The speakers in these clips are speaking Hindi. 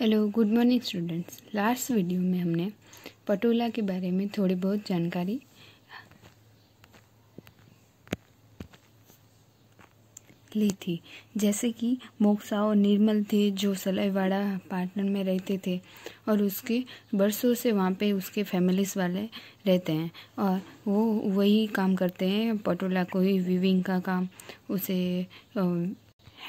Hello good morning students last video में हमने पटोला के बारे में थोड़ी बहुत जानकारी ली थी जैसे कि मोक्सा और निर्मल थे जो सलाईवाड़ा पार्टनर में रहते थे और उसके बरसों से वहाँ पे उसके फैमिलीज वाले रहते हैं और वो वही काम करते हैं पटोला को ही विविंग का काम उसे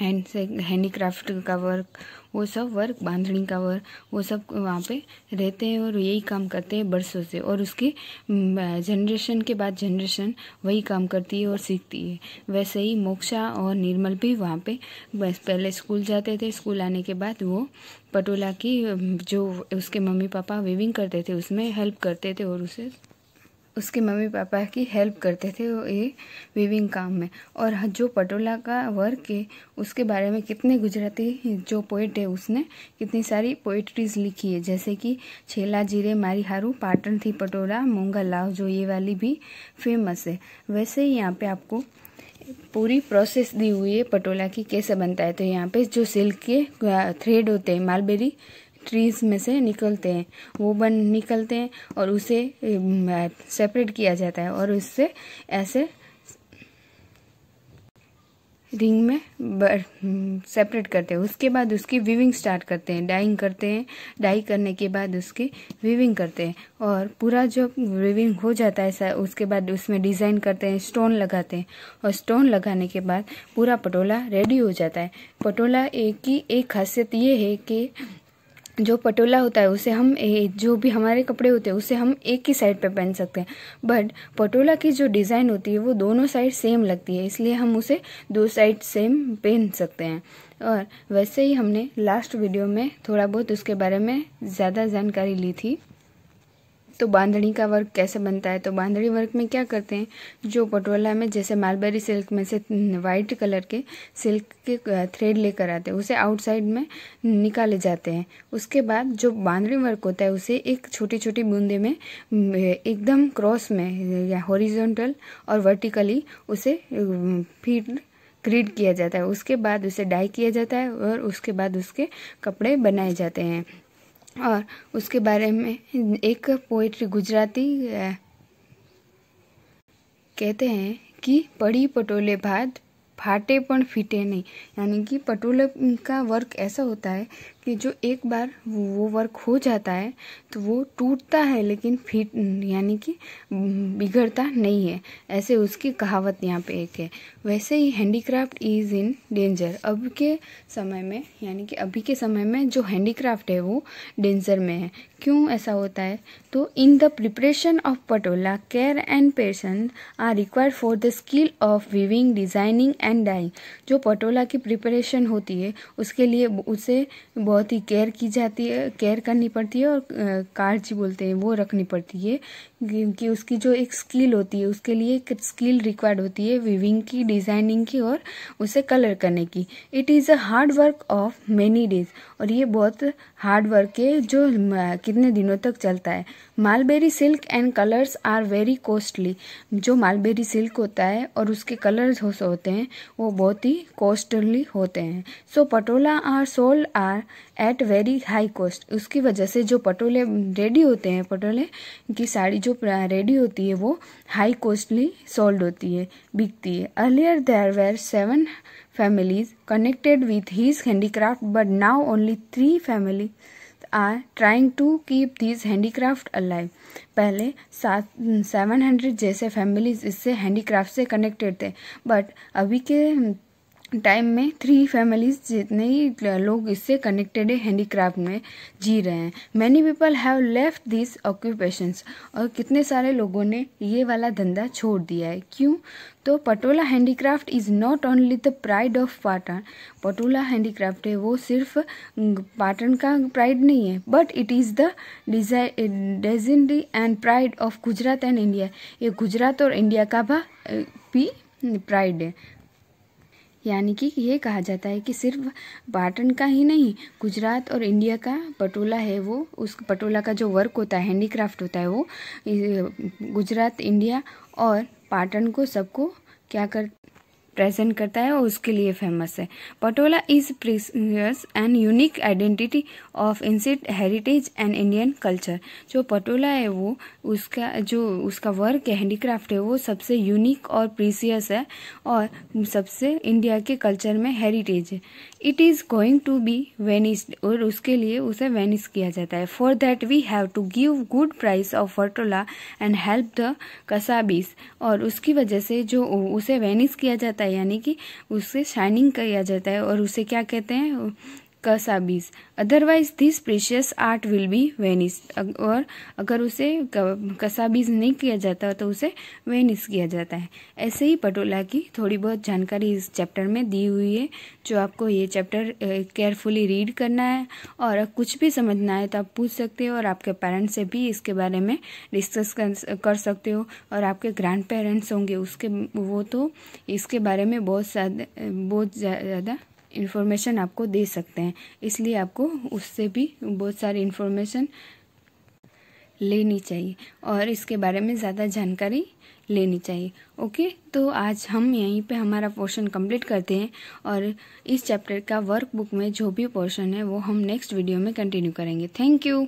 हैंड से हैंडी क्राफ्ट का वर्क वो सब वर्क बांधनी का वर्क वो सब वहाँ पे रहते हैं और यही काम करते हैं बरसों से और उसके जनरेशन के बाद जनरेशन वही काम करती है और सीखती है वैसे ही मोक्षा और निर्मल भी वहाँ पे बस पहले स्कूल जाते थे स्कूल आने के बाद वो पटोला की जो उसके मम्मी पापा वीविंग करते थे उसमें हेल्प करते थे और उसे उसके मम्मी पापा की हेल्प करते थे ये वीविंग काम में और हाँ, जो पटोला का वर्क है उसके बारे में कितने गुजराती जो पोइट है उसने कितनी सारी पोइट्रीज लिखी है जैसे कि छेला जीरे मारी हारू पाटन थी पटोला मूंगा लाव जो ये वाली भी फेमस है वैसे ही यहाँ पे आपको पूरी प्रोसेस दी हुई है पटोला की कैसे बनता है तो यहाँ पे जो सिल्क के थ्रेड होते हैं मालबेरी ट्रीज में से निकलते हैं वो बन निकलते हैं और उसे सेपरेट किया जाता है और उससे ऐसे रिंग में सेपरेट करते हैं उसके बाद उसकी वीविंग स्टार्ट करते हैं डाइंग करते हैं डाई करने के बाद उसकी वीविंग करते हैं और पूरा जो वीविंग हो जाता है उसके बाद उसमें डिज़ाइन करते हैं स्टोन लगाते हैं और स्टोन लगाने के बाद पूरा पटोला रेडी हो जाता है पटोला एक की एक खासियत ये है कि जो पटोला होता है उसे हम जो भी हमारे कपड़े होते हैं उसे हम एक ही साइड पे पहन सकते हैं बट पटोला की जो डिज़ाइन होती है वो दोनों साइड सेम लगती है इसलिए हम उसे दो साइड सेम पहन सकते हैं और वैसे ही हमने लास्ट वीडियो में थोड़ा बहुत उसके बारे में ज़्यादा जानकारी ली थी तो बांधड़ी का वर्क कैसे बनता है तो बांधड़ी वर्क में क्या करते हैं जो पटोला में जैसे मालबेरी सिल्क में से वाइट कलर के सिल्क के थ्रेड लेकर आते हैं उसे आउटसाइड में निकाले जाते हैं उसके बाद जो बांधड़ी वर्क होता है उसे एक छोटी छोटी बूंदे में एकदम क्रॉस में या हॉरिजॉन्टल और वर्टिकली उसे फीट क्रीड किया जाता है उसके बाद उसे डाई किया जाता है और उसके बाद उसके कपड़े बनाए जाते हैं और उसके बारे में एक पोइट्री गुजराती कहते हैं कि पड़ी पटोले भात फाटे पर फिटे नहीं यानी कि पटोले का वर्क ऐसा होता है कि जो एक बार वो वर्क हो जाता है तो वो टूटता है लेकिन फिट यानी कि बिगड़ता नहीं है ऐसे उसकी कहावत यहाँ पे एक है वैसे ही हैंडीक्राफ्ट इज़ इन डेंजर अब के समय में यानी कि अभी के समय में जो हैंडीक्राफ्ट है वो डेंजर में है क्यों ऐसा होता है तो in the preparation of patola care and patience are required for the skill of weaving designing and dyeing जो पटोला की प्रिपरेशन होती है उसके लिए उसे बहुत ही केयर की जाती है केयर करनी पड़ती है और काळजी बोलते हैं वो रखनी पड़ती है क्योंकि उसकी जो एक स्किल होती है उसके लिए एक स्किल रिक्वायर्ड होती है विविंग की डिजाइनिंग की और उसे कलर करने की it is a hard work of many days और ये बहुत हार्ड वर्क के जो कितने दिनों तक चलता है mulberry silk and colours are very costly जो मालबेरी सिल्क होता है और उसके कलर्स हो होते हैं वो बहुत ही कॉस्टली होते हैं so patola are sold are at very high cost उसकी वजह से जो पटोले रेडी होते हैं पटोले की साड़ी जो रेडी होती है वो हाई कॉस्टली सोल्ड होती है बिकती है earlier there were seven families connected with his handicraft, but now only three families are trying to keep these handicraft alive. पहले सात सेवन हंड्रेड जैसे फैमिलीज इससे हैंडीक्राफ्ट से कनेक्टेड थे बट अभी के टाइम में थ्री फैमिलीज जितने ही लोग इससे कनेक्टेड है हैंडीक्राफ्ट में जी रहे हैं many people have left this occupations और कितने सारे लोगों ने ये वाला धंधा छोड़ दिया है क्यों तो patola handicraft is not only the pride of Patan patola handicraft है वो सिर्फ पाटन का प्राइड नहीं है but it is the legendary and pride of Gujarat and India ये गुजरात और इंडिया का भी प्राइड है यानी कि यह कहा जाता है कि सिर्फ पाटन का ही नहीं गुजरात और इंडिया का पटोला है वो उस पटोला का जो वर्क होता है हैंडीक्राफ्ट होता है वो गुजरात इंडिया और पाटन को सबको क्या कर रिप्रेजेंट करता है और उसके लिए फेमस है patola is precious and unique identity of ancient heritage and Indian culture जो पटोला है वो उसका जो उसका वर्क है हैंडीक्राफ्ट है वो सबसे यूनिक और प्रीसियस है और सबसे इंडिया के कल्चर में हेरिटेज है it is going to be vanished और उसके लिए उसे वेनिस किया जाता है for that we have to give good price of patola and help the kasabis और उसकी वजह से जो उसे वेनिस किया जाता है है यानी कि उसे शाइनिंग किया जाता है और उसे क्या कहते हैं kasabis otherwise this precious art will be vanish और अगर उसे कसाबीज नहीं किया जाता तो उसे वेनिस किया जाता है ऐसे ही पटोला की थोड़ी बहुत जानकारी इस चैप्टर में दी हुई है जो आपको ये चैप्टर केयरफुली रीड करना है और कुछ भी समझना है तो आप पूछ सकते हो और आपके पेरेंट्स से भी इसके बारे में डिस्कस कर सकते हो और आपके ग्रैंड पेरेंट्स होंगे उसके वो तो इसके बारे में बहुत बहुत ज़्यादा इन्फॉर्मेशन आपको दे सकते हैं इसलिए आपको उससे भी बहुत सारी इन्फॉर्मेशन लेनी चाहिए और इसके बारे में ज़्यादा जानकारी लेनी चाहिए ओके तो आज हम यहीं पे हमारा पोर्शन कंप्लीट करते हैं और इस चैप्टर का वर्कबुक में जो भी पोर्शन है वो हम नेक्स्ट वीडियो में कंटिन्यू करेंगे थैंक यू